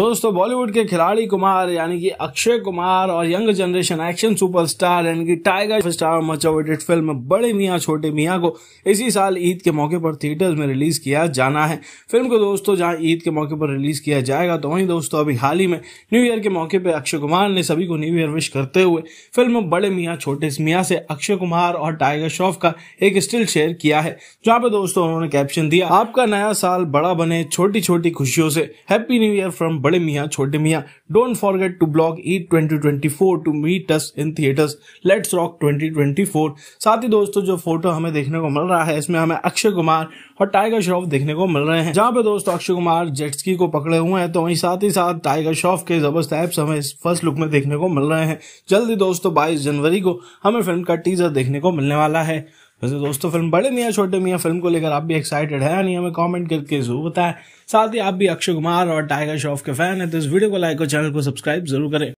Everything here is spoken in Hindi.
दोस्तों बॉलीवुड के खिलाड़ी कुमार यानी कि अक्षय कुमार और यंग जनरेशन एक्शन सुपरस्टार यानी कि Tiger star much awaited film Bade Miyan Chote मियाँ को इसी साल ईद के मौके पर थिएटर्स में रिलीज किया जाना है फिल्म को दोस्तों जहाँ ईद के मौके पर रिलीज किया जाएगा तो वहीं दोस्तों अभी हाल ही में न्यू ईयर के मौके पर अक्षय कुमार ने सभी को न्यू ईयर विश करते हुए फिल्म बड़े मियाँ छोटे मियाँ से अक्षय कुमार और टाइगर श्रॉफ का एक स्टिल शेयर किया है जहाँ पे दोस्तों उन्होंने कैप्शन दिया आपका नया साल बड़ा बने छोटी छोटी खुशियों से हैप्पी न्यू ईयर फ्रॉम बड़े Miyan Chote Miyan don't forget to block Eid twenty twenty four to meet us in theatres let's rock twenty twenty four साथ ही दोस्तों जो फोटो हमें देखने को मिल रहा है इसमें हमें अक्षय कुमार और टाइगर श्रॉफ देखने को मिल रहे हैं जहाँ पे दोस्तों अक्षय कुमार जेट्सकी को पकड़े हुए हैं तो वहीं साथ ही साथ टाइगर श्रॉफ के जबरदस्त एप्स हमें इस फर्स्ट लुक में देखने को मिल रहे हैं जल्दी दोस्तों बाईस जनवरी को हमें फिल्म का टीजर देखने को मिलने वाला है वैसे दोस्तों फिल्म बड़े मियाँ छोटे मियाँ फिल्म को लेकर आप भी एक्साइटेड है यानी हमें कमेंट करके जरूर बताएं साथ ही आप भी अक्षय कुमार और टाइगर श्रॉफ के फैन है तो इस वीडियो को लाइक और चैनल को सब्सक्राइब जरूर करें